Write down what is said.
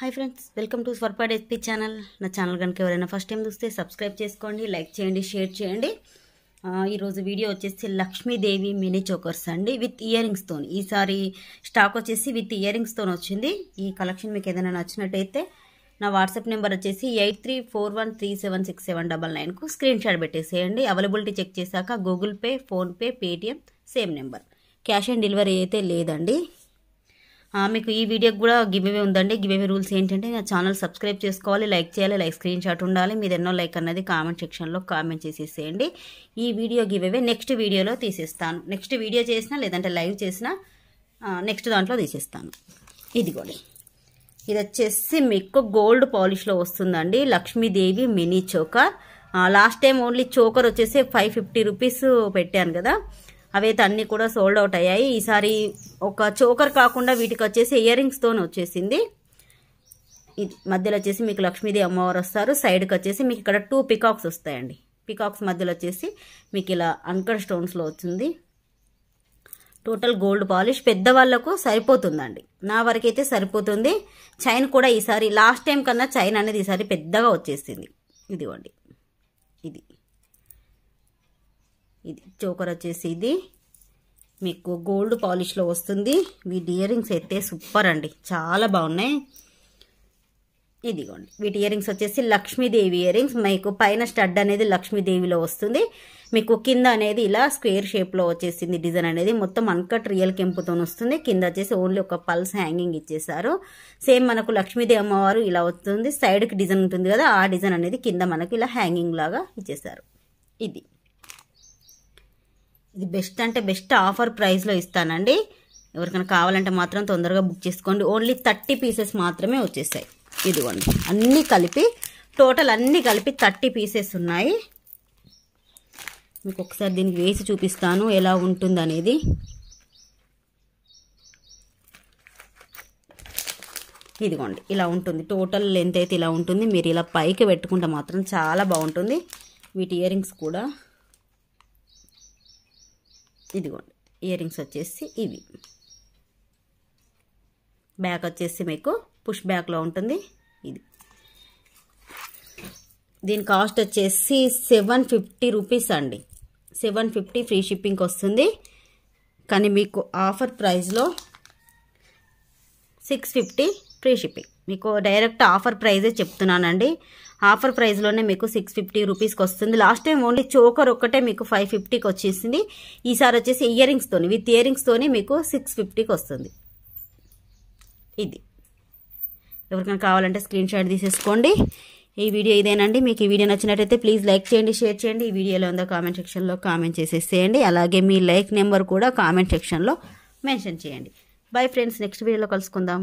hi friends welcome to స్వర్పాడ్ SP channel నా channel కనుక ఎవరైనా ఫస్ట్ టైం చూస్తే సబ్స్క్రైబ్ చేసుకోండి లైక్ చేయండి షేర్ చేయండి ఈరోజు వీడియో వచ్చేసి లక్ష్మీదేవి మినీ చోకర్స్ అండి విత్ ఇయరింగ్స్తో ఈసారి స్టాక్ వచ్చేసి విత్ ఇయరింగ్స్తో వచ్చింది ఈ కలెక్షన్ మీకు ఏదైనా నచ్చినట్టయితే నా వాట్సాప్ నెంబర్ వచ్చేసి eight three four one three seven six seven double నైన్కు స్క్రీన్ షాట్ పెట్టేసేయండి అవైలబిలిటీ చెక్ చేశాక Google Pay PhonePe Paytm same number cash on delivery అయితే లేదండి మీకు ఈ వీడియోకి కూడా గివ్ ఉందండి గివ్ రూల్స్ ఏంటంటే నా ఛానల్ సబ్స్క్రైబ్ చేసుకోవాలి లైక్ చేయాలి లైక్ స్క్రీన్ షాట్ ఉండాలి మీరు ఎన్నో లైక్ అన్నది కామెంట్ సెక్షన్లో కామెంట్ చేసేసేయండి ఈ వీడియో గివ్ నెక్స్ట్ వీడియోలో తీసేస్తాను నెక్స్ట్ వీడియో చేసినా లేదంటే లైవ్ చేసినా నెక్స్ట్ దాంట్లో తీసేస్తాను కూడా ఇది వచ్చేసి మీకు గోల్డ్ పాలిష్లో వస్తుందండి Lakshmidevi mini choker last time only choker వచ్చేసి ఫైవ్ ఫిఫ్టీ రూపీస్ పెట్టాను కదా అవైతే అన్నీ కూడా సోల్డ్ అవుట్ అయ్యాయి ఈసారి ఒక చోకర్ కాకుండా వీటికి వచ్చేసి ఇయర్ రింగ్స్తోనే వచ్చేసింది ఇది మధ్యలో వచ్చేసి మీకు లక్ష్మీదేవి అమ్మవారు వస్తారు సైడ్కి వచ్చేసి మీకు ఇక్కడ టూ పికాక్స్ వస్తాయండి పికాక్స్ మధ్యలో వచ్చేసి మీకు ఇలా అంకర్ స్టోన్స్లో వచ్చింది టోటల్ గోల్డ్ పాలిష్ పెద్దవాళ్లకు సరిపోతుందండి నా వరకైతే సరిపోతుంది చైన్ కూడా ఈసారి లాస్ట్ టైం కన్నా చైన్ అనేది ఈసారి పెద్దగా వచ్చేసింది ఇదిగోండి ఇది ఇది చోకర్ వచ్చేసి ఇది మీకు గోల్డ్ పాలిష్లో వస్తుంది వీటి ఇయరింగ్స్ అయితే సూపర్ అండి చాలా బాగున్నాయి ఇదిగోండి వీటి ఇయరింగ్స్ వచ్చేసి లక్ష్మీదేవి ఇయరింగ్స్ మీకు పైన స్టడ్ అనేది లక్ష్మీదేవిలో వస్తుంది మీకు కింద అనేది ఇలా స్క్వేర్ షేప్లో వచ్చేసింది డిజైన్ అనేది మొత్తం అన్కట్ రియల్ కెంపుతో వస్తుంది కింద వచ్చేసి ఓన్లీ ఒక పల్స్ హ్యాంగింగ్ ఇచ్చేసారు సేమ్ మనకు లక్ష్మీదేవి అమ్మవారు ఇలా వస్తుంది సైడ్కి డిజైన్ ఉంటుంది కదా ఆ డిజైన్ అనేది కింద మనకు ఇలా హ్యాంగింగ్ లాగా ఇచ్చేసారు ఇది ఇది బెస్ట్ అంటే బెస్ట్ ఆఫర్ ప్రైస్లో ఇస్తానండి ఎవరికైనా కావాలంటే మాత్రం తొందరగా బుక్ చేసుకోండి ఓన్లీ థర్టీ పీసెస్ మాత్రమే వచ్చేసాయి ఇదిగోండి అన్నీ కలిపి టోటల్ అన్నీ కలిపి థర్టీ పీసెస్ ఉన్నాయి మీకు ఒకసారి దీనికి వేసి చూపిస్తాను ఎలా ఉంటుందనేది ఇదిగోండి ఇలా ఉంటుంది టోటల్ లెంత్ అయితే ఇలా ఉంటుంది మీరు ఇలా పైకి పెట్టుకుంటే మాత్రం చాలా బాగుంటుంది వీటి ఇయరింగ్స్ కూడా ఇదిగోండి ఇయర్ రింగ్స్ వచ్చేసి ఇవి బ్యాక్ వచ్చేసి మీకు పుష్ బ్యాక్లో ఉంటుంది ఇది దీని కాస్ట్ వచ్చేసి సెవెన్ ఫిఫ్టీ రూపీస్ అండి సెవెన్ ఫిఫ్టీ ఫ్రీ షిప్పింగ్కి వస్తుంది కానీ మీకు ఆఫర్ ప్రైస్లో సిక్స్ ఫిఫ్టీ ఫ్రీ షిప్పింగ్ మీకు డైరెక్ట్ ఆఫర్ ప్రైజే చెప్తున్నానండి ఆఫర్ ప్రైస్లోనే మీకు సిక్స్ ఫిఫ్టీ రూపీస్కి వస్తుంది లాస్ట్ టైం ఓన్లీ చోకర్ ఒక్కటే మీకు ఫైవ్ ఫిఫ్టీకి వచ్చేసింది ఈసారి వచ్చేసి ఇయర్ రింగ్స్తోని విత్ ఇయర్ రింగ్స్తోని మీకు సిక్స్ ఫిఫ్టీకి వస్తుంది ఇది ఎవరికైనా కావాలంటే స్క్రీన్ షాట్ తీసేసుకోండి ఈ వీడియో ఇదేనండి మీకు ఈ వీడియో నచ్చినట్టయితే ప్లీజ్ లైక్ చేయండి షేర్ చేయండి ఈ వీడియోలో ఉందో కామెంట్ సెక్షన్లో కామెంట్ చేసేసేయండి అలాగే మీ లైక్ నెంబర్ కూడా కామెంట్ సెక్షన్లో మెన్షన్ చేయండి బై ఫ్రెండ్స్ నెక్స్ట్ వీడియోలో కలుసుకుందాం